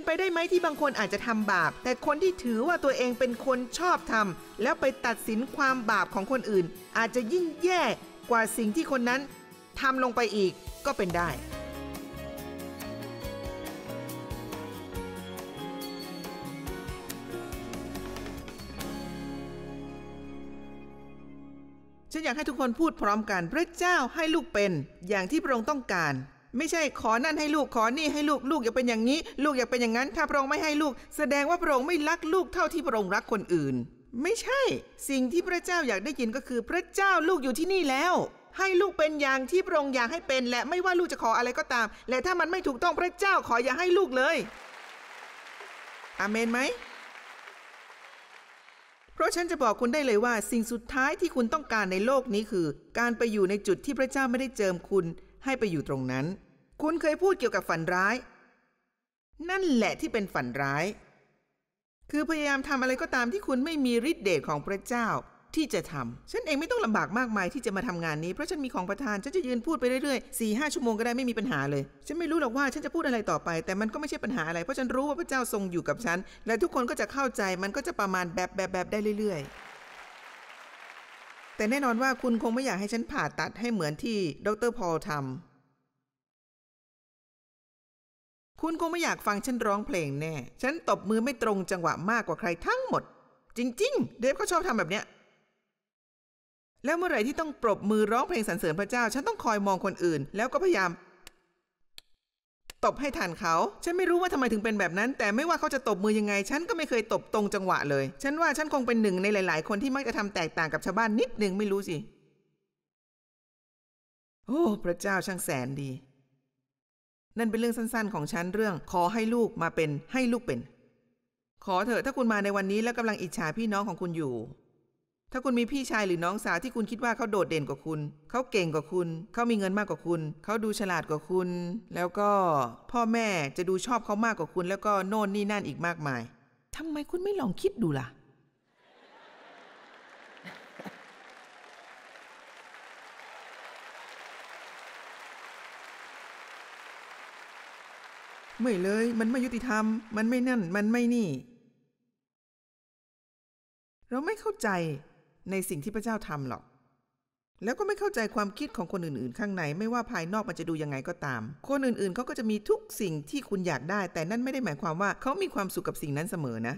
นไปได้ไหมที่บางคนอาจจะทำบาป แต่คนที่ถือว่าตัวเองเป็นคนชอบทำแล้วไปตัดสินความบาปของคนอื่น อาจจะยิ่งแย่กว่าสิ่งที่คนนั้นทำลงไปอีกก็เป็นได้ฉันอยากให้ทุกคนพูดพร้อมกันพระเจ้าให้ลูกเป็นอย่างที่พระองค์ต้องการไม่ใช่ขอนั่นให้ลูกขอนี่ให้ลูกลูกอย่าเป็นอย่างนี้ ลูกอย่าเป็นอย่างนั้นถ้าพระองค์ไม่ให้ลูกแสดงว่าพระองค์ไม่รักลูกเท่าที่พระองค์รักคนอื่น ไม่ใช่ สิ่งที่พระเจ้าอยากได้ยินก็คือ พระเจ้าลูกอยู่ที่นี่แล้ว ให้ลูกเป็นอย่างที่พระองค์อยากให้เป็น และไม่ว่าลูกจะขออะไรก็ตามและถ้ามันไม่ถูกต้องพระเจ้าขอ อย่าให้ลูกเลยอาเมนไหมเพราะฉันจะบอกคุณได้เลยว่า สิ่งสุดท้ายที่คุณต้องการในโลกนี้คือ การไปอยู่ในจุดที่พระเจ้าไม่ได้เจิมคุณให้ไปอยู่ตรงนั้น คุณเคยพูดเกี่ยวกับฝันร้าย นั่นแหละที่เป็นฝันร้าย คือพยายามทำอะไรก็ตามที่คุณไม่มีฤทธิ์เดชของพระเจ้า ที่จะทำ ฉันเองไม่ต้องลำบากมากมายที่จะมาทำงานนี้ เพราะฉันมีของประทาน ฉันจะยืนพูดไปเรื่อยๆสี่ห้าชั่วโมงก็ได้ไม่มีปัญหาเลย ฉันไม่รู้หรอกว่าฉันจะพูดอะไรต่อไป แต่มันก็ไม่ใช่ปัญหาอะไร เพราะฉันรู้ว่าพระเจ้าทรงอยู่กับฉัน และทุกคนก็จะเข้าใจ มันก็จะประมาณแบบแบบแบบได้เรื่อย ๆแต่แน่นอนว่าคุณคงไม่อยากให้ฉันผ่าตัดให้เหมือนที่ดรพอลทำคุณคงไม่อยากฟังฉันร้องเพลงแน่ ฉันตบมือไม่ตรงจังหวะมากกว่าใครทั้งหมด จริง ๆ เดฟเขาชอบทำแบบเนี้ย แล้วเมื่อไหร่ที่ต้องปรบมือร้องเพลงสรรเสริญพระเจ้า ฉันต้องคอยมองคนอื่น แล้วก็พยายามตบให้ทันเขา ฉันไม่รู้ว่าทำไมถึงเป็นแบบนั้น แต่ไม่ว่าเขาจะตบมือยังไง ฉันก็ไม่เคยตบตรงจังหวะเลย ฉันว่าฉันคงเป็นหนึ่งในหลาย ๆ คนที่มักจะทำแตกต่างกับชาวบ้านนิดนึงไม่รู้สิ โอ้ พระเจ้าช่างแสนดี นั่นเป็นเรื่องสั้นๆ ของฉันเรื่อง ขอให้ลูกมาเป็นให้ลูกเป็น ขอเถอะถ้าคุณมาในวันนี้แล้วกำลังอิจฉาพี่น้องของคุณอยู่ถ้าคุณมีพี่ชายหรือน้องสาวที่คุณคิดว่าเขาโดดเด่นกว่าคุณ เขาเก่งกว่าคุณ เขามีเงินมากกว่าคุณ เขาดูฉลาดกว่าคุณ แล้วก็พ่อแม่จะดูชอบเขามากกว่าคุณ แล้วก็โน่นนี่นั่นอีกมากมายทำไมคุณไม่ลองคิดดูล่ะ ไม่เลย มันไม่ยุติธรรม มันไม่นั่น มันไม่นี่ เราไม่เข้าใจในสิ่งที่พระเจ้าทำหรอก แล้วก็ไม่เข้าใจความคิดของคนอื่นๆ ข้างใน ไม่ว่าภายนอกมันจะดูยังไงก็ตาม คนอื่นๆ เขาก็จะมีทุกสิ่งที่คุณอยากได้ แต่นั่นไม่ได้หมายความว่า เขามีความสุขกับสิ่งนั้นเสมอนะ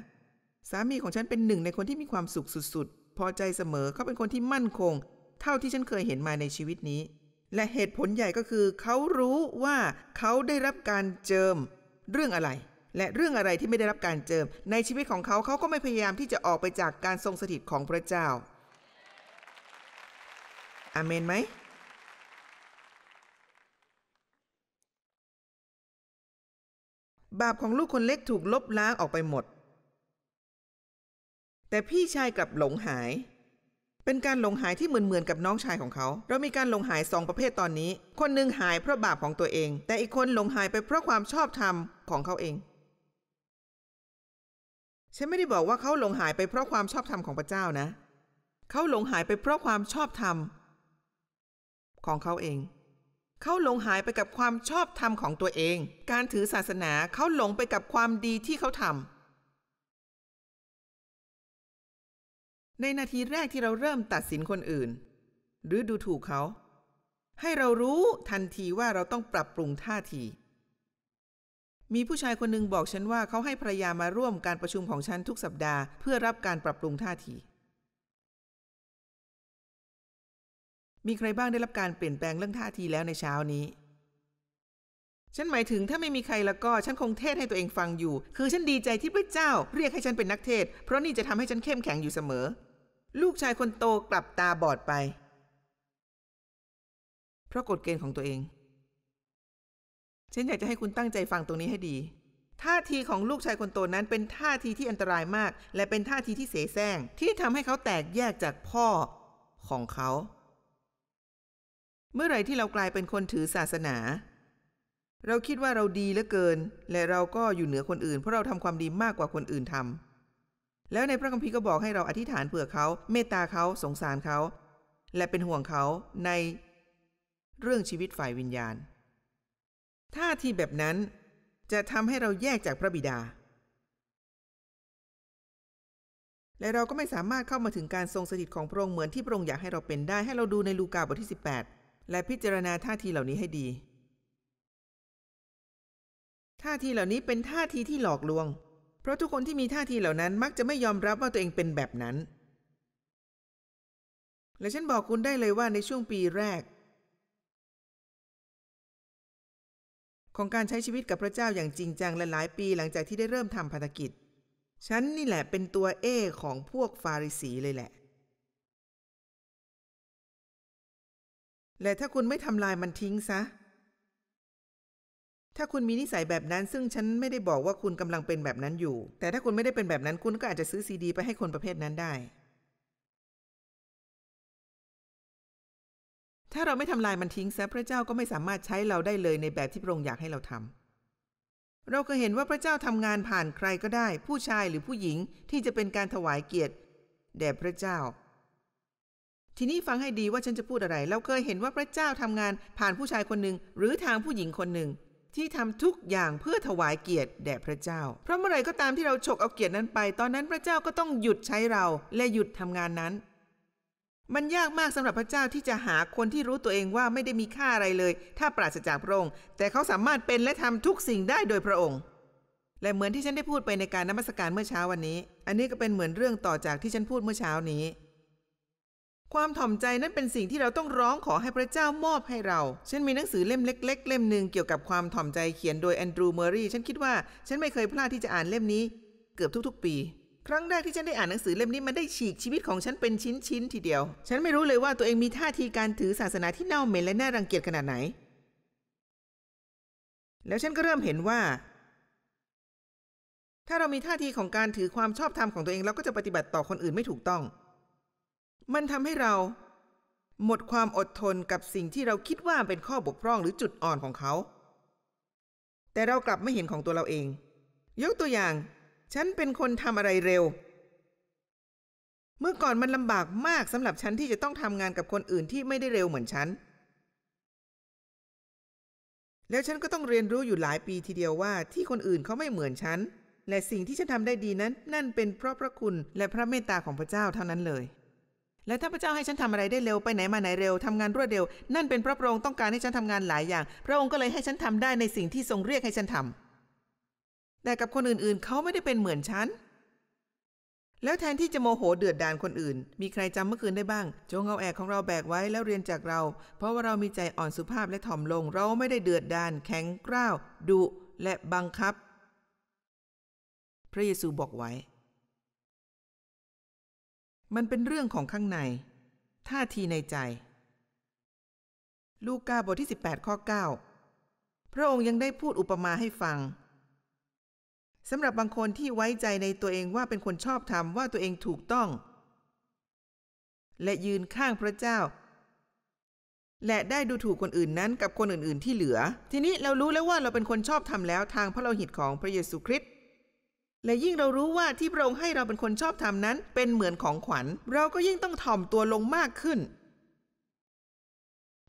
สามีของฉันเป็นหนึ่งในคนที่มีความสุขสุดๆ พอใจเสมอ เขาเป็นคนที่มั่นคง เท่าที่ฉันเคยเห็นมาในชีวิตนี้ และเหตุผลใหญ่ก็คือเขารู้ว่าเขาได้รับการเจิมเรื่องอะไร และเรื่องอะไรที่ไม่ได้รับการเจิม ในชีวิตของเขาเขาก็ไม่พยายามที่จะออกไปจากการทรงสถิตของพระเจ้าอาเมนไหมบาปของลูกคนเล็กถูกลบล้างออกไปหมด แต่พี่ชายกลับหลงหาย เป็นการหลงหายที่เหมือนเหมือนกับน้องชายของเขา เรา มีการหลงหายสองประเภทตอนนี้ คนหนึ่งหายเพราะบาปของตัวเอง แต่อีกคนหลงหายไปเพราะความชอบธรรมของเขาเอง ฉันไม่ได้บอกว่าเขาหลงหายไปเพราะความชอบธรรมของพระเจ้านะเขาหลงหายไปเพราะความชอบธรรมของเขาเอง เขาหลงหายไปกับความชอบธรรมของตัวเอง การถือศาสนา เขาหลงไปกับความดีที่เขาทำในนาทีแรกที่เราเริ่มตัดสินคนอื่น หรือดูถูกเขา ให้เรารู้ทันทีว่าเราต้องปรับปรุงท่าที มีผู้ชายคนหนึ่งบอกฉันว่าเขาให้ภรรยามาร่วมการประชุมของฉันทุกสัปดาห์เพื่อรับการปรับปรุงท่าทีมีใครบ้างได้รับการเปลี่ยนแปลงเรื่องท่าทีแล้วในเช้านี้ ฉันหมายถึงถ้าไม่มีใครแล้วก็ฉันคงเทศให้ตัวเองฟังอยู่ คือฉันดีใจที่พระเจ้าเรียกให้ฉันเป็นนักเทศ เพราะนี่จะทำให้ฉันเข้มแข็งอยู่เสมอ ลูกชายคนโตกลับตาบอดไป เพราะกฎเกณฑ์ของตัวเอง ฉันอยากจะให้คุณตั้งใจฟังตรงนี้ให้ดี ท่าทีของลูกชายคนโตนั้นเป็นท่าทีที่อันตรายมาก และเป็นท่าทีที่เสแสร้งที่ทำให้เขาแตกแยกจากพ่อของเขาเมื่อไรที่เรากลายเป็นคนถือศาสนา เราคิดว่าเราดีเหลือเกิน และเราก็อยู่เหนือคนอื่น เพราะเราทำความดีมากกว่าคนอื่นทำ แล้วในพระคัมภีร์ก็บอกให้เราอธิษฐานเผื่อเขา เมตตาเขาสงสารเขา และเป็นห่วงเขาในเรื่องชีวิตฝ่ายวิญญาณ ท่าทีแบบนั้นจะทำให้เราแยกจากพระบิดา และเราก็ไม่สามารถเข้ามาถึงการทรงสถิตของพระองค์เหมือนที่พระองค์อยากให้เราเป็นได้ ให้เราดูในลูกาบทที่ 18และพิจารณาท่าทีเหล่านี้ให้ดี ท่าทีเหล่านี้เป็นท่าทีที่หลอกลวง เพราะทุกคนที่มีท่าทีเหล่านั้นมักจะไม่ยอมรับว่าตัวเองเป็นแบบนั้น และฉันบอกคุณได้เลยว่าในช่วงปีแรก ของการใช้ชีวิตกับพระเจ้าอย่างจริงจังและหลายปีหลังจากที่ได้เริ่มทำภารกิจ ฉันนี่แหละเป็นตัวเอของพวกฟาริสีเลยแหละและถ้าคุณไม่ทำลายมันทิ้งซะ ถ้าคุณมีนิสัยแบบนั้นซึ่งฉันไม่ได้บอกว่าคุณกำลังเป็นแบบนั้นอยู่ แต่ถ้าคุณไม่ได้เป็นแบบนั้นคุณก็อาจจะซื้อซีดี ไปให้คนประเภทนั้นได้ ถ้าเราไม่ทำลายมันทิ้งซะ พระเจ้าก็ไม่สามารถใช้เราได้เลยในแบบที่พระองค์อยากให้เราทำ เราเคยเห็นว่าพระเจ้าทำงานผ่านใครก็ได้ ผู้ชายหรือผู้หญิงที่จะเป็นการถวายเกียรติแด่พระเจ้าทีนี้ฟังให้ดีว่าฉันจะพูดอะไร เราเคยเห็นว่าพระเจ้าทำงานผ่านผู้ชายคนหนึ่งหรือทางผู้หญิงคนหนึ่งที่ทำทุกอย่างเพื่อถวายเกียรติแด่พระเจ้า เพราะเมื่อไรก็ตามที่เราฉกเอาเกียรตินั้นไป ตอนนั้นพระเจ้าก็ต้องหยุดใช้เราและหยุดทำงานนั้น มันยากมากสำหรับพระเจ้าที่จะหาคนที่รู้ตัวเองว่าไม่ได้มีค่าอะไรเลย ถ้าปราศจากพระองค์ แต่เขาสามารถเป็นและทำทุกสิ่งได้โดยพระองค์ และเหมือนที่ฉันได้พูดไปในการนมัสการเมื่อเช้าวันนี้ อันนี้ก็เป็นเหมือนเรื่องต่อจากที่ฉันพูดเมื่อเช้านี้ความถ่อมใจนั้นเป็นสิ่งที่เราต้องร้องขอให้พระเจ้ามอบให้เรา ฉันมีหนังสือเล่มเล็ก ๆ เล่มหนึ่งเกี่ยวกับความถ่อมใจเขียนโดยแอนดรูว์เมอรี่ฉันคิดว่าฉันไม่เคยพลาดที่จะอ่านเล่มนี้เกือบทุกๆปี ครั้งแรกที่ฉันได้อ่านหนังสือเล่มนี้มันได้ฉีกชีวิตของฉันเป็นชิ้นๆทีเดียว ฉันไม่รู้เลยว่าตัวเองมีท่าทีการถือศาสนาที่เน่าเหม็นและน่ารังเกียจขนาดไหน แล้วฉันก็เริ่มเห็นว่า ถ้าเรามีท่าทีของการถือความชอบธรรมของตัวเองเราก็จะปฏิบัติต่อคนอื่นไม่ถูกต้องมันทำให้เราหมดความอดทนกับสิ่งที่เราคิดว่าเป็นข้อบกพร่องหรือจุดอ่อนของเขา แต่เรากลับไม่เห็นของตัวเราเอง ยกตัวอย่าง ฉันเป็นคนทำอะไรเร็ว เมื่อก่อนมันลำบากมากสำหรับฉันที่จะต้องทำงานกับคนอื่นที่ไม่ได้เร็วเหมือนฉัน แล้วฉันก็ต้องเรียนรู้อยู่หลายปีทีเดียวว่าที่คนอื่นเขาไม่เหมือนฉัน และสิ่งที่ฉันทำได้ดีนั้น นั่นเป็นเพราะพระคุณและพระเมตตาของพระเจ้าเท่านั้นเลยและถ้าพระเจ้าให้ฉันทำอะไรได้เร็วไปไหนมาไหนเร็วทำงานรวดเร็วนั่นเป็นพระพระองค์ต้องการให้ฉันทำงานหลายอย่าง พระองค์ก็เลยให้ฉันทำได้ในสิ่งที่ทรงเรียกให้ฉันทำ แต่กับคนอื่นๆ เขาไม่ได้เป็นเหมือนฉัน แล้วแทนที่จะโมโหเดือดดานคนอื่น มีใครจำเมื่อคืนได้บ้าง จงเอาแอกของเราแบกไว้แล้วเรียนจากเรา เพราะว่าเรามีใจอ่อนสุภาพและถ่อมลงเราไม่ได้เดือดดานแข็งกร้าวดุและบังคับ พระเยซูบอกไว้มันเป็นเรื่องของข้างในท่าทีในใจ ลูกาบทที่18ข้อ9พระองค์ยังได้พูดอุปมาให้ฟังสำหรับบางคนที่ไว้ใจในตัวเองว่าเป็นคนชอบธรรมว่าตัวเองถูกต้อง และยืนข้างพระเจ้า และได้ดูถูกคนอื่นนั้นกับคนอื่นๆที่เหลือ ทีนี้เรารู้แล้วว่าเราเป็นคนชอบธรรมแล้วทางพระโลหิตของพระเยซูคริสตและยิ่งเรารู้ว่าที่พระองค์ให้เราเป็นคนชอบธรรมนั้นเป็นเหมือนของขวัญ เราก็ยิ่งต้องถ่อมตัวลงมากขึ้น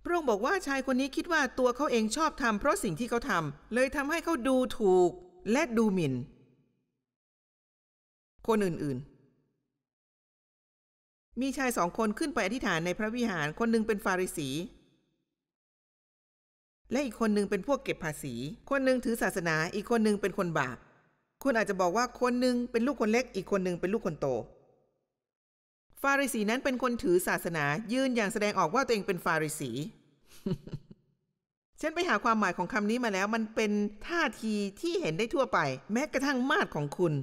พระองค์บอกว่าชายคนนี้คิดว่าตัวเขาเองชอบธรรมเพราะสิ่งที่เขาทำ เลยทำให้เขาดูถูกและดูหมิ่น คนอื่นๆ มีชายสองคนขึ้นไปอธิษฐานในพระวิหารคนหนึ่งเป็นฟาริสี และอีกคนหนึ่งเป็นพวกเก็บภาษี คนหนึ่งถือศาสนาอีกคนหนึ่งเป็นคนบาปคุณอาจจะบอกว่าคนหนึ่งเป็นลูกคนเล็กอีกคนหนึ่งเป็นลูกคนโต ฟาริสีนั้นเป็นคนถือศาสนายืนอย่างแสดงออกว่าตัวเองเป็นฟาริสีฉันไปหาความหมายของคำนี้มาแล้วมันเป็นท่าทีที่เห็นได้ทั่วไป แม้กระทั่งมาดของคุณ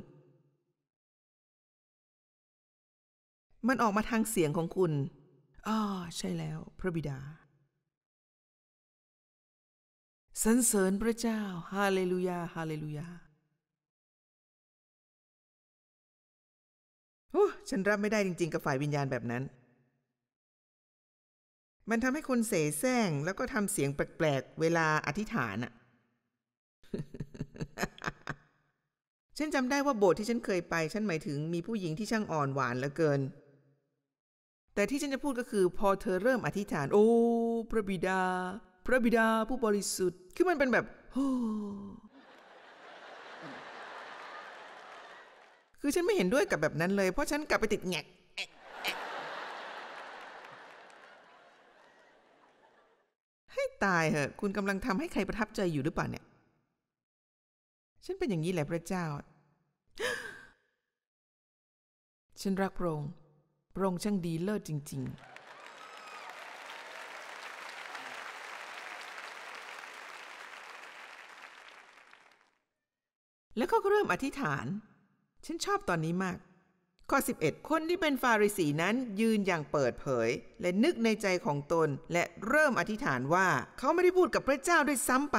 มันออกมาทางเสียงของคุณอ๋อใช่แล้ว พระบิดา สรรเสริญพระเจ้าฮาเลลูยา ฮาเลลูยา้ฉันรับไม่ได้จริงๆ กับฝ่ายวิญญาณแบบนั้น มันทำให้คนเสแสร้ง แล้วก็ทำเสียงแปลกๆ เวลาอธิษฐานอะฉันจำได้ว่าโบสถ์ที่ฉันเคยไป ฉันหมายถึงมีผู้หญิงที่ช่างอ่อนหวานเหลือเกิน แต่ที่ฉันจะพูดก็คือพอเธอเริ่มอธิษฐานโอ้ พระบิดา พระบิดาผู้บริสุทธิ์ คือมันเป็นแบบโอ้คือฉันไม่เห็นด้วยกับแบบนั้นเลยเพราะฉันกลับไปติดแงกให้ตายเหอะคุณกำลังทำให้ใครประทับใจอยู่หรือเปล่าเนี่ย ฉันเป็นอย่างนี้แหละพระเจ้า ฉันรักพระองค์พระองค์ช่างดีเลิศจริง ๆ แล้วเขาก็เริ่มอธิษฐานฉันชอบตอนนี้มาก ข้อ 11 คนที่เป็นฟาริสีนั้นยืนอย่างเปิดเผย และนึกในใจของตน และเริ่มอธิษฐานว่าเขาไม่ได้พูดกับพระเจ้าด้วยซ้ำไป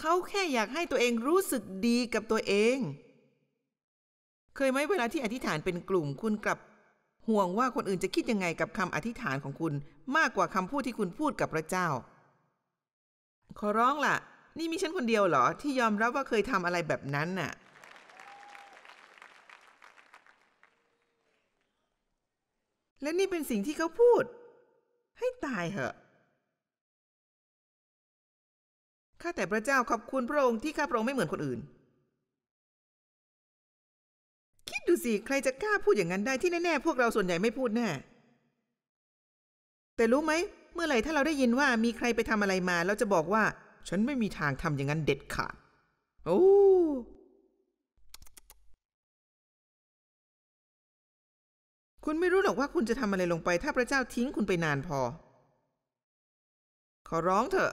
เขาแค่อยากให้ตัวเองรู้สึกดีกับตัวเอง เคยไหมเวลาที่อธิษฐานเป็นกลุ่มคุณกลับ ห่วงว่าคนอื่นจะคิดยังไงกับคำอธิษฐานของคุณมากกว่าคำพูดที่คุณพูดกับพระเจ้า ขอร้องละ่ะนี่มีฉันคนเดียว เหรอที่ยอมรับว่าเคยทำอะไรแบบนั้นน่ะ และนี่เป็นสิ่งที่เขาพูด ให้ตายเหอะ ข้าแต่พระเจ้าขอบคุณพระองค์ที่ข้าพระองค์ไม่เหมือนคนอื่น คิดดูสิ ใครจะกล้าพูดอย่างนั้นได้ที่แน่ๆพวกเราส่วนใหญ่ไม่พูดแน่ แต่รู้ไหม เมื่อไหร่ถ้าเราได้ยินว่ามีใครไปทำอะไรมาเราจะบอกว่าฉันไม่มีทางทำอย่างนั้นเด็ดขาดโอ้คุณไม่รู้หรอกว่าคุณจะทำอะไรลงไป ถ้าพระเจ้าทิ้งคุณไปนานพอ ขอร้องเถอะ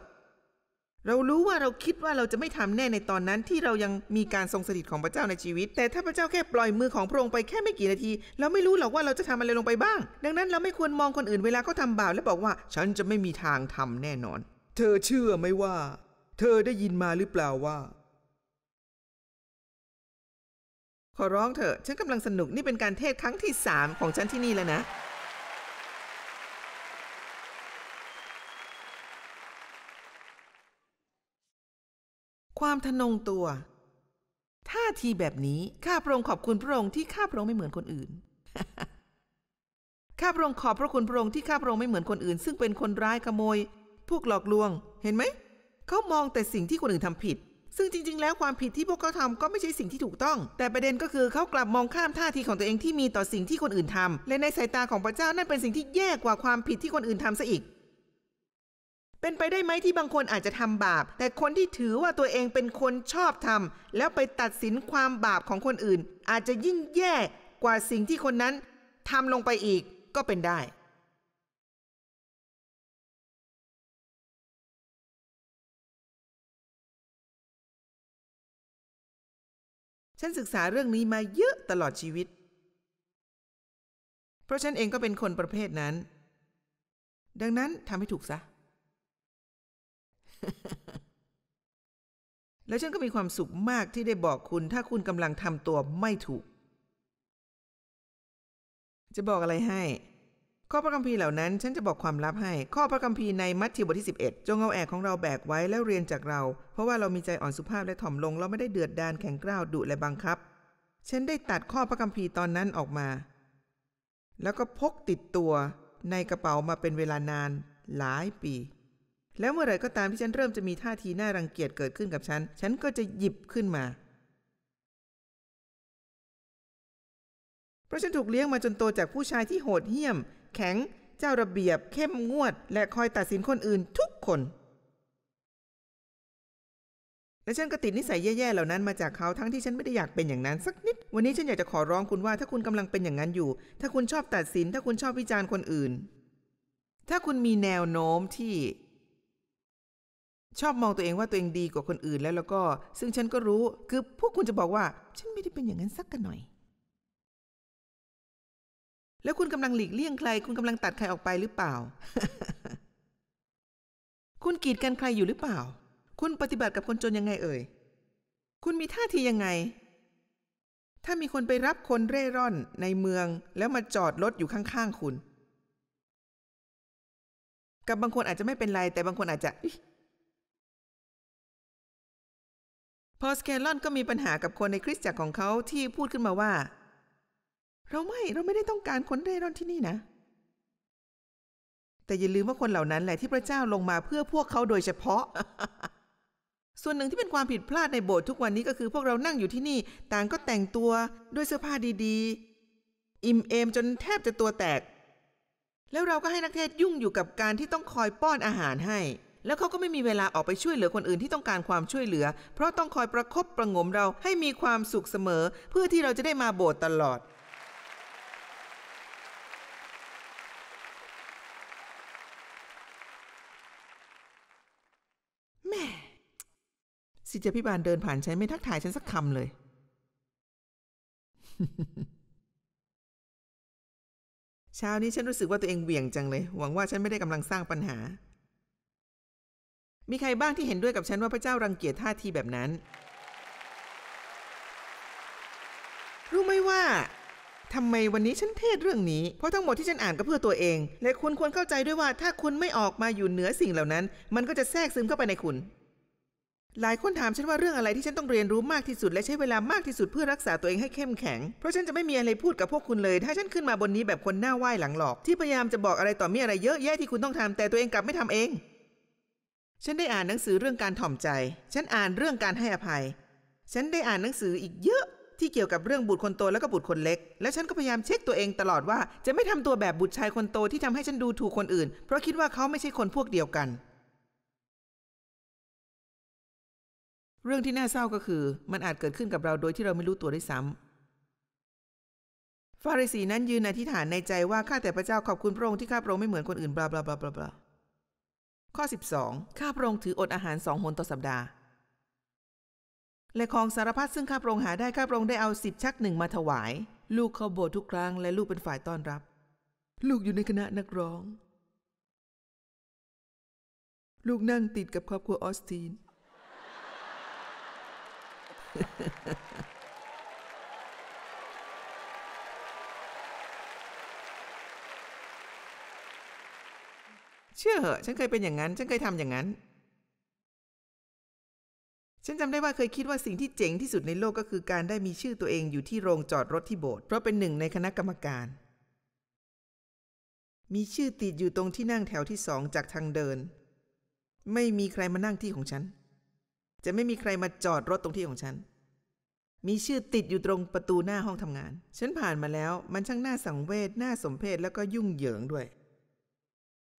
เรารู้ว่าเราคิดว่าเราจะไม่ทำแน่ในตอนนั้นที่เรายังมีการทรงสถิตของพระเจ้าในชีวิต แต่ถ้าพระเจ้าแค่ปล่อยมือของพระองค์ไปแค่ไม่กี่นาที เราไม่รู้หรอกว่าเราจะทำอะไรลงไปบ้าง ดังนั้นเราไม่ควรมองคนอื่นเวลาเขาทำบาปและบอกว่าฉันจะไม่มีทางทำแน่นอน เธอเชื่อไหมว่าเธอได้ยินมาหรือเปล่าว่า ขอร้องเถอะฉันกำลังสนุกนี่เป็นการเทศครั้งที่สามของฉันที่นี่แล้วนะ ความทะนงตัวท่าทีแบบนี้ ข้าพระองค์ขอบคุณพระองค์ที่ข้าพระองค์ไม่เหมือนคนอื่น ข้าพระองค์ขอบพระคุณพระองค์ที่ข้าพระองค์ไม่เหมือนคนอื่น ซึ่งเป็นคนร้ายขโมย พวกหลอกลวง เห็นไหมเขามองแต่สิ่งที่คนอื่นทำผิด ซึ่งจริง ๆ แล้วความผิดที่พวกเขาทำก็ไม่ใช่สิ่งที่ถูกต้อง แต่ประเด็นก็คือเขากลับมองข้ามท่าทีของตัวเองที่มีต่อสิ่งที่คนอื่นทำ และในสายตาของพระเจ้านั่นเป็นสิ่งที่แย่กว่าความผิดที่คนอื่นทำซะอีก เป็นไปได้ไหมที่บางคนอาจจะทำบาป แต่คนที่ถือว่าตัวเองเป็นคนชอบทำ แล้วไปตัดสินความบาปของคนอื่น อาจจะยิ่งแย่กว่าสิ่งที่คนนั้นทำลงไปอีกก็เป็นได้ฉันศึกษาเรื่องนี้มาเยอะตลอดชีวิต เพราะฉันเองก็เป็นคนประเภทนั้น ดังนั้นทำให้ถูกซะ แล้วฉันก็มีความสุขมากที่ได้บอกคุณ ถ้าคุณกำลังทำตัวไม่ถูก จะบอกอะไรให้ข้อพระคัมภีร์เหล่านั้นฉันจะบอกความลับให้ข้อพระคัมภีร์ในมัทธิวบทที่ 11 จงเอาแอกของเราแบกไว้แล้วเรียนจากเรา เพราะว่าเรามีใจอ่อนสุภาพและถ่อมลง เราไม่ได้เดือดดานแข็งกร้าวดุและบังคับ ฉันได้ตัดข้อพระคัมภีร์ตอนนั้นออกมา แล้วก็พกติดตัวในกระเป๋ามาเป็นเวลานานหลายปี แล้วเมื่อไหร่ก็ตามที่ฉันเริ่มจะมีท่าทีน่ารังเกียจเกิดขึ้นกับฉันฉันก็จะหยิบขึ้นมาเพราะฉันถูกเลี้ยงมาจนโตจากผู้ชายที่โหดเหี้ยมแข็ง เจ้าระเบียบ เข้มงวด และคอยตัดสินคนอื่นทุกคน และฉันก็ติดนิสัยแย่ๆเหล่านั้นมาจากเขาทั้งที่ฉันไม่ได้อยากเป็นอย่างนั้นสักนิด วันนี้ฉันอยากจะขอร้องคุณว่าถ้าคุณกำลังเป็นอย่างนั้นอยู่ ถ้าคุณชอบตัดสิน ถ้าคุณชอบวิจารณ์คนอื่น ถ้าคุณมีแนวโน้มที่ ชอบมองตัวเองว่าตัวเองดีกว่าคนอื่นแล้วแล้วก็ ซึ่งฉันก็รู้คือพวกคุณจะบอกว่าฉันไม่ได้เป็นอย่างนั้นสักกันหน่อยแล้วคุณกำลังหลีกเลี่ยงใคร คุณกำลังตัดใครออกไปหรือเปล่าคุณกีดกันใครอยู่หรือเปล่า คุณปฏิบัติกับคนจนยังไง เอ่ย คุณมีท่าทียังไง ถ้ามีคนไปรับคนเร่ร่อนในเมืองแล้วมาจอดรถอยู่ข้างๆคุณ กับบางคนอาจจะไม่เป็นไรแต่บางคนอาจจะพอสแคลอนก็มีปัญหากับคนในคริสตจักรของเขาที่พูดขึ้นมาว่าเราไม่ เราไม่ได้ต้องการคนเร่ร่อนที่นี่นะ แต่อย่าลืม ว่าคนเหล่านั้นแหละที่พระเจ้าลงมาเพื่อพวกเขาโดยเฉพาะ ส่วนหนึ่งที่เป็นความผิดพลาดในโบสถ์ทุกวันนี้ก็คือพวกเรานั่งอยู่ที่นี่ ต่างก็แต่งตัวด้วยเสื้อผ้าดีๆ อิ่มเอมจนแทบจะตัวแตก แล้วเราก็ให้นักเทศยุ่งอยู่กับการที่ต้องคอยป้อนอาหารให้ แล้วเขาก็ไม่มีเวลาออกไปช่วยเหลือคนอื่น ที่ต้องการความช่วยเหลือ เพราะต้องคอยประครบประงมเราให้มีความสุขเสมอ เพื่อที่เราจะได้มาโบสถ์ตลอดสิจพิบาลเดินผ่านฉันไม่ทักทายฉันสักคำเลย เช้านี้ฉันรู้สึกว่าตัวเองเหวี่ยงจังเลย หวังว่าฉันไม่ได้กำลังสร้างปัญหา มีใครบ้างที่เห็นด้วยกับฉันว่าพระเจ้ารังเกียจท่าทีแบบนั้น รู้ไหมว่าทำไมวันนี้ฉันเทศเรื่องนี้ เพราะทั้งหมดที่ฉันอ่านก็เพื่อตัวเอง และคุณควรเข้าใจด้วยว่าถ้าคุณไม่ออกมาอยู่เหนือสิ่งเหล่านั้น มันก็จะแทรกซึมเข้าไปในคุณหลายคนถามฉันว่าเรื่องอะไรที่ฉันต้องเรียนรู้มากที่สุดและใช้เวลามากที่สุดเพื่อรักษาตัวเอง ให้เข้มแข็ง เพราะฉันจะไม่มีอะไรพูดกับพวกคุณเลย ถ้าฉันขึ้นมาบนนี้แบบคนหน้าไหว้หลังหลอก ที่พยายามจะบอกอะไรต่อมีอะไรเยอะแยะที่คุณต้องทำแต่ตัวเองกลับไม่ทำเอง ฉันได้อ่านหนังสือเรื่องการถ่อมใจ ฉันอ่านเรื่องการให้อภัย ฉันได้อ่านหนังสืออีกเยอะที่เกี่ยวกับเรื่องบุตรคนโตแล้วก็บุตรคนเล็ก และฉันก็พยายามเช็คตัวเองตลอดว่า จะไม่ทำตัวแบบบุตรชายคนโตที่ทำให้ฉันดูถูกคนอื่น เพราะคิดว่าเขาไม่ใช่คนพวกเดียวกันเรื่องที่น่าเศร้าก็คือมันอาจเกิดขึ้นกับเราโดยที่เราไม่รู้ตัวด้วยซ้ำฟาริสีนั้นยืนอธิษฐานในใจว่าข้าแต่พระเจ้าขอบคุณพระองค์ที่ข้าพระองค์ไม่เหมือนคนอื่น บลาบลาบลาบลาข้อ 12 ข้าพระองค์ถืออดอาหารสองหนต่อสัปดาห์ และของสารพัดซึ่งข้าพระองค์หาได้ข้าพระองค์ได้เอาสิบชักหนึ่งมาถวาย ลูกเขาโบสทุกครั้งและลูกเป็นฝ่ายต้อนรับ ลูกอยู่ในคณะนักร้อง ลูกนั่งติดกับครอบครัวออสตินเชื่อเหอะฉันเคยเป็นอย่างนั้น ฉันเคยทำอย่างนั้น ฉันจำได้ว่าเคยคิดว่าสิ่งที่เจ๋งที่สุดในโลกก็คือการได้มีชื่อตัวเองอยู่ที่โรงจอดรถที่โบสถ์ เพราะเป็นหนึ่งในคณะกรรมการ มีชื่อติดอยู่ตรงที่นั่งแถวที่สองจากทางเดิน ไม่มีใครมานั่งที่ของฉันจะไม่มีใครมาจอดรถตรงที่ของฉัน มีชื่อติดอยู่ตรงประตูหน้าห้องทำงาน ฉันผ่านมาแล้วมันช่างน่าสังเวช น่าสมเพชแล้วก็ยุ่งเหยิงด้วย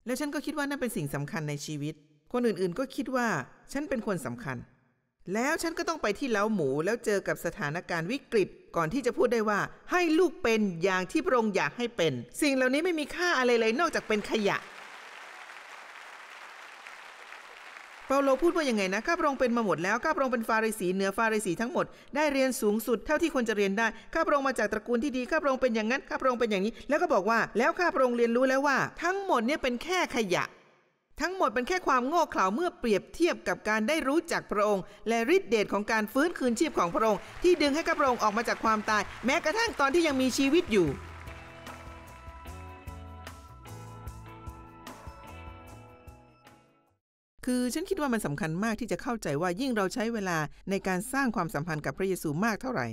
แล้วฉันก็คิดว่านั่นเป็นสิ่งสำคัญในชีวิต คนอื่นๆก็คิดว่าฉันเป็นคนสำคัญ แล้วฉันก็ต้องไปที่เล้าหมู แล้วเจอกับสถานการณ์วิกฤต ก่อนที่จะพูดได้ว่า ให้ลูกเป็นอย่างที่พระองค์อยากให้เป็น สิ่งเหล่านี้ไม่มีค่าอะไรเลยนอกจากเป็นขยะเปาโลพูดว่ายังไงนะข้าพระองค์เป็นมาหมดแล้วข้าพระองค์เป็นฟาริสีเหนือฟาริสีทั้งหมด ได้เรียนสูงสุดเท่าที่คนจะเรียนได้ ข้าพระองค์มาจากตระกูลที่ดีข้าพระองค์เป็นอย่างนั้นข้าพระองค์เป็นอย่างนี้ แล้วก็บอกว่า แล้วข้าพระองค์เรียนรู้แล้วว่า ทั้งหมดเนี่ยเป็นแค่ขยะ ทั้งหมดเป็นแค่ความโง่เขลาเมื่อเปรียบเทียบกับการได้รู้จักพระองค์ และฤทธิเดชของการฟื้นคืนชีพของพระองค์ที่ดึงให้ข้าพระองค์ออกมาจากความตาย แม้กระทั่งตอนที่ยังมีชีวิตอยู่คือ ฉันคิดว่ามันสำคัญมากที่จะเข้าใจว่ายิ่งเราใช้เวลาในการสร้างความสัมพันธ์กับพระเยซูมากเท่าไหร่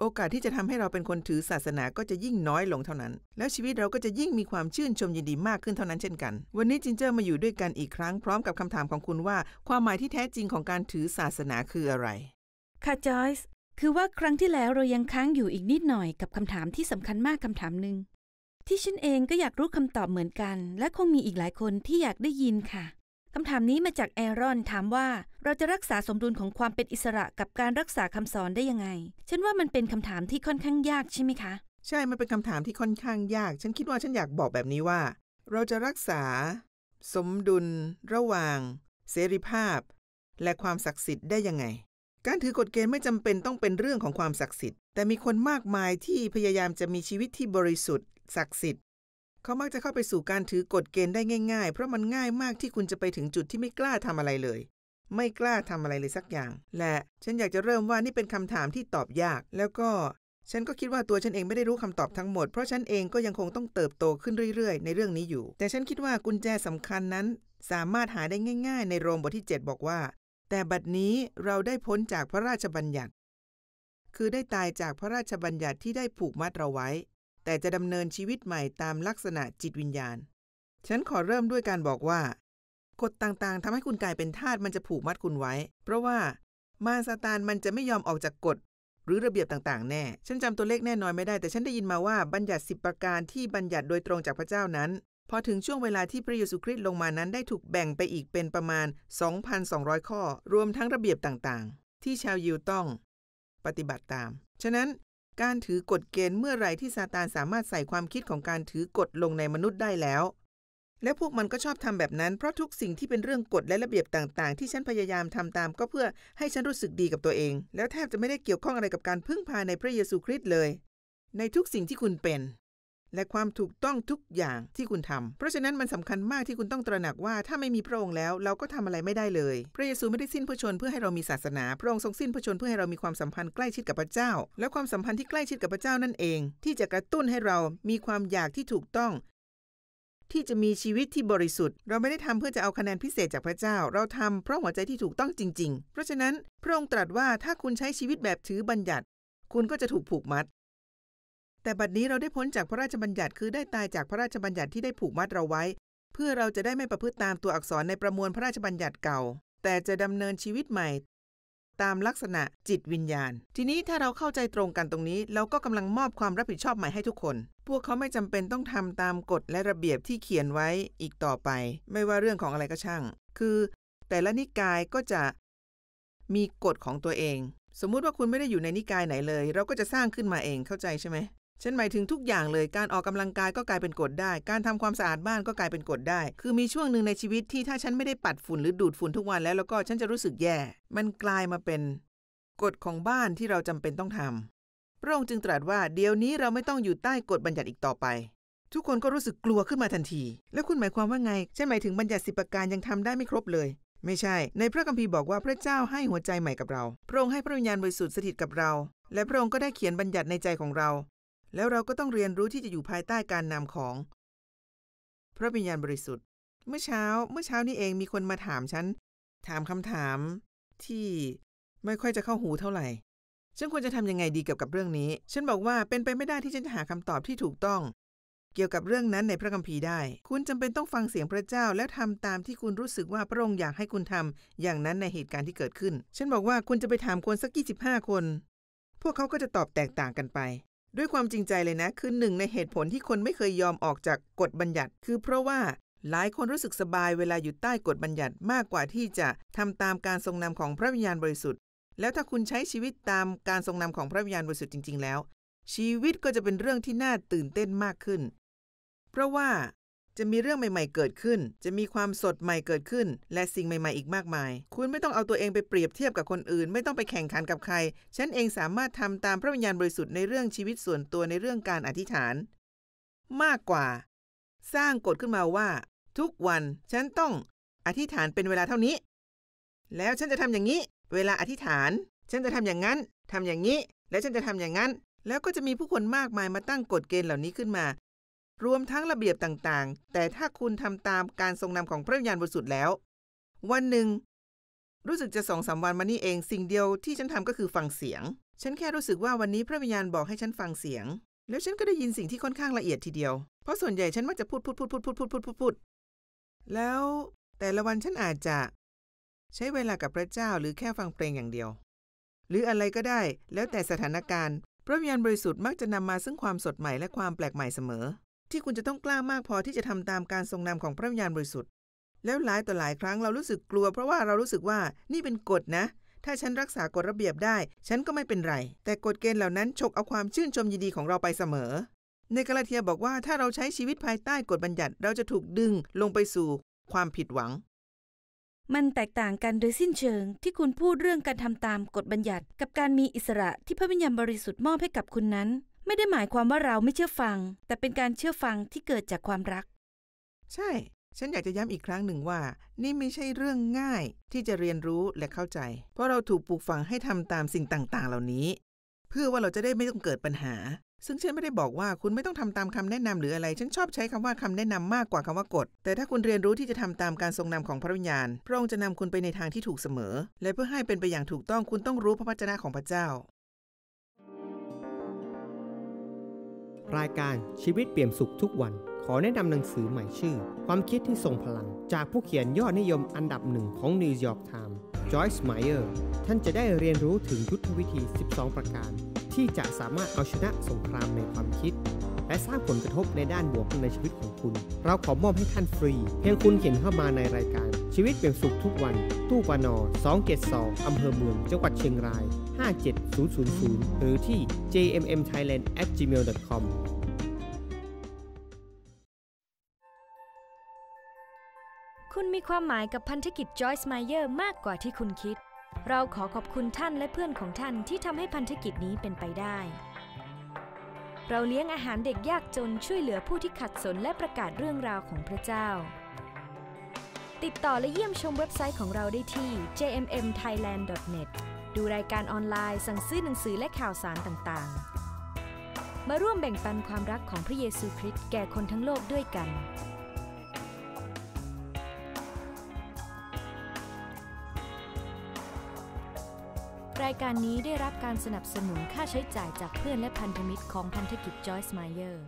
โอกาสที่จะทำให้เราเป็นคนถือศาสนาก็จะยิ่งน้อยลงเท่านั้น แล้วชีวิตเราก็จะยิ่งมีความชื่นชมยินดีมากขึ้นเท่านั้นเช่นกัน วันนี้จินเจอร์มาอยู่ด้วยกันอีกครั้งพร้อมกับคำถามของคุณว่า ความหมายที่แท้จริงของการถือศาสนาคืออะไรค่ะจอยส์คือว่าครั้งที่แล้วเรายังค้างอยู่อีกนิดหน่อยกับคำถามที่สำคัญมากคำถามหนึ่งที่ฉันเองก็อยากรู้คำตอบเหมือนกัน และคงมีอีกหลายคนที่อยากได้ยินค่ะคำถามนี้มาจากแอรอน ถามว่า เราจะรักษาสมดุลของความเป็นอิสระกับการรักษาคำสอนได้ยังไง ฉันว่ามันเป็นคำถามที่ค่อนข้างยากใช่ไหมคะ ใช่ มันเป็นคำถามที่ค่อนข้างยาก ฉันคิดว่าฉันอยากบอกแบบนี้ว่า เราจะรักษาสมดุล ระหว่าง เสรีภาพ และความศักดิ์สิทธิ์ได้ยังไง การถือกฎเกณฑ์ไม่จำเป็นต้องเป็นเรื่องของความศักดิ์สิทธิ์ แต่มีคนมากมายที่พยายามจะมีชีวิตที่บริสุทธิ์ศักดิ์สิทธิ์เขามักจะเข้าไปสู่การถือกฎเกณฑ์ได้ง่าย ๆ เพราะมันง่ายมากที่คุณจะไปถึงจุดที่ไม่กล้าทำอะไรเลย ไม่กล้าทำอะไรเลยสักอย่าง และฉันอยากจะเริ่มว่านี่เป็นคำถามที่ตอบยาก แล้วก็ ฉันก็คิดว่าตัวฉันเองไม่ได้รู้คำตอบทั้งหมด เพราะฉันเองก็ยังคงต้องเติบโตขึ้นเรื่อยๆ ในเรื่องนี้อยู่ แต่ฉันคิดว่ากุญแจสำคัญนั้น สามารถหาได้ง่าย ๆ ในโรมบทที่ 7 บอกว่า แต่บัดนี้เราได้พ้นจากพระราชบัญญัติ คือได้ตายจากพระราชบัญญัติที่ได้ผูกมัดเราไว้แต่จะดำเนินชีวิตใหม่ตามลักษณะจิตวิญญาณ ฉันขอเริ่มด้วยการบอกว่า กฎต่างๆทำให้คุณกลายเป็นทาสมันจะผูกมัดคุณไว้ เพราะว่ามารซาตานมันจะไม่ยอมออกจากกฎ หรือระเบียบต่างๆแน่ ฉันจำตัวเลขแน่นอนไม่ได้ แต่ฉันได้ยินมาว่าบัญญัติสิบประการที่บัญญัติโดยตรงจากพระเจ้านั้นพอถึงช่วงเวลาที่พระเยซูคริสต์ลงมานั้นได้ถูกแบ่งไปอีกเป็นประมาณ 2,200 ข้อรวมทั้งระเบียบต่าง ๆ ที่ชาวยิวต้อง ปฏิบัติตาม ฉะนั้นการถือกฎเกณฑ์เมื่อไรที่ซาตานสามารถใส่ความคิดของการถือกฎลงในมนุษย์ได้แล้ว และพวกมันก็ชอบทำแบบนั้นเพราะทุกสิ่งที่เป็นเรื่องกฎและระเบียบต่าง ๆ ที่ฉันพยายามทำตามก็เพื่อให้ฉันรู้สึกดีกับตัวเอง แล้วแทบจะไม่ได้เกี่ยวข้องอะไรกับการพึ่งพาในพระเยซูคริสต์เลย ในทุกสิ่งที่คุณเป็นและความถูกต้องทุกอย่างที่คุณทำ เพราะฉะนั้นมันสำคัญมากที่คุณต้องตระหนักว่าถ้าไม่มีพระองค์แล้ว เราก็ทำอะไรไม่ได้เลย พระเยซูไม่ได้สิ้นพระชน เพื่อให้เรามีศาสนา พระองค์ทรงสิ้นพระชน เพื่อให้เรามีความสัมพันธ์ใกล้ชิดกับพระเจ้า และความสัมพันธ์ที่ใกล้ชิดกับพระเจ้านั่นเอง ที่จะกระตุ้นให้เรามีความอยากที่ถูกต้อง ที่จะมีชีวิตที่บริสุทธิ์ เราไม่ได้ทำเพื่อจะเอาคะแนนพิเศษจากพระเจ้า เราทำเพราะหัวใจที่ถูกต้องจริง ๆ เพราะฉะนั้นพระองค์ตรัสว่าถ้าคุณใช้ชีวิตแบบถือบัญญัติ คุณก็จะถูกผูกมัดแต่บัดนี้เราได้พ้นจากพระราชบัญญัติคือได้ตายจากพระราชบัญญัติที่ได้ผูกมัดเราไว้ เพื่อเราจะได้ไม่ประพฤติตามตัวอักษรในประมวลพระราชบัญญัติเก่า แต่จะดำเนินชีวิตใหม่ ตามลักษณะจิตวิญญาณ ทีนี้ถ้าเราเข้าใจตรงกันตรงนี้ เราก็กำลังมอบความรับผิดชอบใหม่ให้ทุกคน พวกเขาไม่จำเป็นต้องทำตามกฎและระเบียบที่เขียนไว้อีกต่อไป ไม่ว่าเรื่องของอะไรก็ช่างคือ แต่ละนิกายก็จะ มีกฎของตัวเอง สมมุติว่าคุณไม่ได้อยู่ในนิกายไหนเลย เราก็จะสร้างขึ้นมาเองเข้าใจใช่ไหมฉันหมายถึงทุกอย่างเลยการออกกำลังกายก็กลายเป็นกฎได้ การทำความสะอาดบ้านก็กลายเป็นกฎได้ คือมีช่วงหนึ่งในชีวิตที่ถ้าฉันไม่ได้ปัดฝุ่น หรือดูดฝุ่นทุกวันแล้วแล้วก็ฉันจะรู้สึกแย่ มันกลายมาเป็น กฎของบ้านที่เราจำเป็นต้องทำพระองค์จึงตรัสว่าเดี๋ยวนี้เราไม่ต้องอยู่ใต้กฎบัญญัติอีกต่อไป ทุกคนก็รู้สึกกลัวขึ้นมาทันที แล้วคุณหมายความว่าไงฉันหมายถึงบัญญัติสิบประการยังทำได้ไม่ครบเลยไม่ใช่ ในพระคัมภีร์บอกว่าพระเจ้าให้หัวใจใหม่กับเราพระองค์ให้พระวิญญาณบริสุทธิ์สถิตกับเรา และพระองค์ก็ได้เขียนบัญญัติในใจของเราแล้วเราก็ต้องเรียนรู้ที่จะอยู่ภายใต้การนำของ พระวิญญาณบริสุทธิ์ เมื่อเช้า เมื่อเช้านี้เองมีคนมาถามฉัน ถามคำถาม ที่ ไม่ค่อยจะเข้าหูเท่าไหร่ ฉันควรจะทำยังไงดีเกี่ยวกับเรื่องนี้ ฉันบอกว่าเป็นไปไม่ได้ที่ฉันจะหาคำตอบที่ถูกต้อง เกี่ยวกับเรื่องนั้นในพระคัมภีร์ได้ คุณจำเป็นต้องฟังเสียงพระเจ้าแล้วทำตามที่คุณรู้สึกว่าพระองค์อยากให้คุณทำอย่างนั้นในเหตุการณ์ที่เกิดขึ้น ฉันบอกว่าคุณจะไปถามคนสัก 25 คน พวกเขาก็จะตอบแตกต่างกันไปด้วยความจริงใจเลยนะ คือหนึ่งในเหตุผลที่คนไม่เคยยอมออกจากกฎบัญญัติ คือ เพราะว่า หลายคนรู้สึกสบายเวลาอยู่ใต้กฎบัญญัติมากกว่าที่จะทำตามการทรงนำของพระวิญญาณบริสุทธิ์ แล้วถ้าคุณใช้ชีวิตตามการทรงนำของพระวิญญาณบริสุทธิ์จริง ๆแล้ว ชีวิตก็จะเป็นเรื่องที่น่าตื่นเต้นมากขึ้น เพราะว่าจะมีเรื่องใหม่ๆเกิดขึ้น จะมีความสดใหม่เกิดขึ้น และสิ่งใหม่ๆอีกมากมาย คุณไม่ต้องเอาตัวเองไปเปรียบเทียบกับคนอื่น ไม่ต้องไปแข่งขันกับใคร ฉันเองสามารถ ทำตามพระวิญญาณบริสุทธิ์ในเรื่องชีวิตส่วนตัวในเรื่องการอธิษฐาน มากกว่า สร้างกฎขึ้นมาว่า ทุกวัน ฉันต้อง อธิษฐานเป็นเวลาเท่านี้ แล้วฉันจะทำอย่างนี้ เวลาอธิษฐาน ฉันจะทำอย่างนั้น ทำอย่างนี้ และฉันจะทำอย่างนั้น แล้วก็จะมีผู้คนมากมายมาตั้งกฎเกณฑ์เหล่านี้ขึ้นมารวมทั้งระเบียบต่าง ๆ แต่ถ้าคุณทำตามการทรงนำของพระวิญญาณบริสุทธิ์แล้ว วันหนึ่งรู้สึกจะสองสาวันมานี้เอง สิ่งเดียวที่ฉันทำก็คือฟังเสียง ฉันแค่รู้สึกว่าวันนี้พระวิญญาณบอกให้ฉันฟังเสียง แล้วฉันก็ได้ยินสิ่งที่ค่อนข้างละเอียดทีเดียว เพราะส่วนใหญ่ฉันมักจะพูดพูดพูดพูดพูดพูดพูดพูดพูดแล้วแต่ละวันฉันอาจจะใช้เวลากับพระเจ้าหรือแค่ฟังเพลงอย่างเดียว หรืออะไรก็ได้ แล้วแต่สถานการณ์ พระวิญญาณบริสุทธิ์มักจะนำมาซึ่งความสดใหม่และความแปลกใหม่เสมอที่คุณจะต้องกล้ามากพอที่จะทำตามการทรงนำของพระวิญญาณบริสุทธิ์ แล้วหลายต่อหลายครั้งเรารู้สึกกลัวเพราะว่าเรารู้สึกว่านี่เป็นกฎนะ ถ้าฉันรักษากฎระเบียบได้ ฉันก็ไม่เป็นไร แต่กฎเกณฑ์เหล่านั้นฉกเอาความชื่นชมยินดีของเราไปเสมอ ในกาลาเทียบอกว่าถ้าเราใช้ชีวิตภายใต้กฎบัญญัติ เราจะถูกดึงลงไปสู่ความผิดหวัง มันแตกต่างกันโดยสิ้นเชิงที่คุณพูดเรื่องการทำตามกฎบัญญัติ กับการมีอิสระที่พระวิญญาณบริสุทธิ์มอบให้กับคุณนั้นไม่ได้หมายความว่าเราไม่เชื่อฟัง แต่เป็นการเชื่อฟังที่เกิดจากความรัก ใช่ ฉันอยากจะย้ำอีกครั้งหนึ่งว่า นี่ไม่ใช่เรื่องง่ายที่จะเรียนรู้และเข้าใจ เพราะเราถูกปลูกฝังให้ทำตามสิ่งต่างๆ เหล่านี้ เพื่อว่าเราจะได้ไม่ต้องเกิดปัญหา ซึ่งฉันไม่ได้บอกว่าคุณไม่ต้องทำตามคำแนะนำหรืออะไร ฉันชอบใช้คำว่าคำแนะนำมากกว่าคำว่ากฎ แต่ถ้าคุณเรียนรู้ที่จะทำตามการทรงนำของพระวิญญาณ พระองค์จะนำคุณไปในทางที่ถูกเสมอ และเพื่อให้เป็นไปอย่างถูกต้อง คุณต้องรู้พระวจนะของพระเจ้ารายการชีวิตเปี่ยมสุขทุกวัน ขอแนะนำหนังสือใหม่ชื่อ ความคิดที่ทรงพลัง จากผู้เขียนยอดนิยมอันดับหนึ่งของนิวยอร์กไทม์จอยส์ไมเออร์ท่านจะได้เรียนรู้ถึงยุทธวิธี 12 ประการ ที่จะสามารถเอาชนะสงครามในความคิด และสร้างผลกระทบในด้านบวกในชีวิตของคุณ เราขอมอบให้ท่านฟรี เพียงคุณเขียนเข้ามาในรายการ ชีวิตเปี่ยมสุขทุกวันตู้ปานอ272อำเภอเมืองจังหวัดเชียงราย57000 หรือที่ jmmthailand@gmail.com คุณมีความหมายกับพันธกิจ Joyce Meyer มากกว่าที่คุณคิด เราขอขอบคุณท่านและเพื่อนของท่านที่ทำให้พันธกิจนี้เป็นไปได้ เราเลี้ยงอาหารเด็กยากจนช่วยเหลือผู้ที่ขัดสนและประกาศเรื่องราวของพระเจ้า ติดต่อและเยี่ยมชมเว็บไซต์ของเราได้ที่ jmmthailand.net ดูรายการออนไลน์ สั่งซื้อหนังสือและข่าวสารต่างๆ มาร่วมแบ่งปันความรักของพระเยซูคริสต์แก่คนทั้งโลกด้วยกัน รายการนี้ได้รับการสนับสนุนค่าใช้จ่ายจากเพื่อนและพันธมิตรของพันธกิจจอยส์มาเยอร์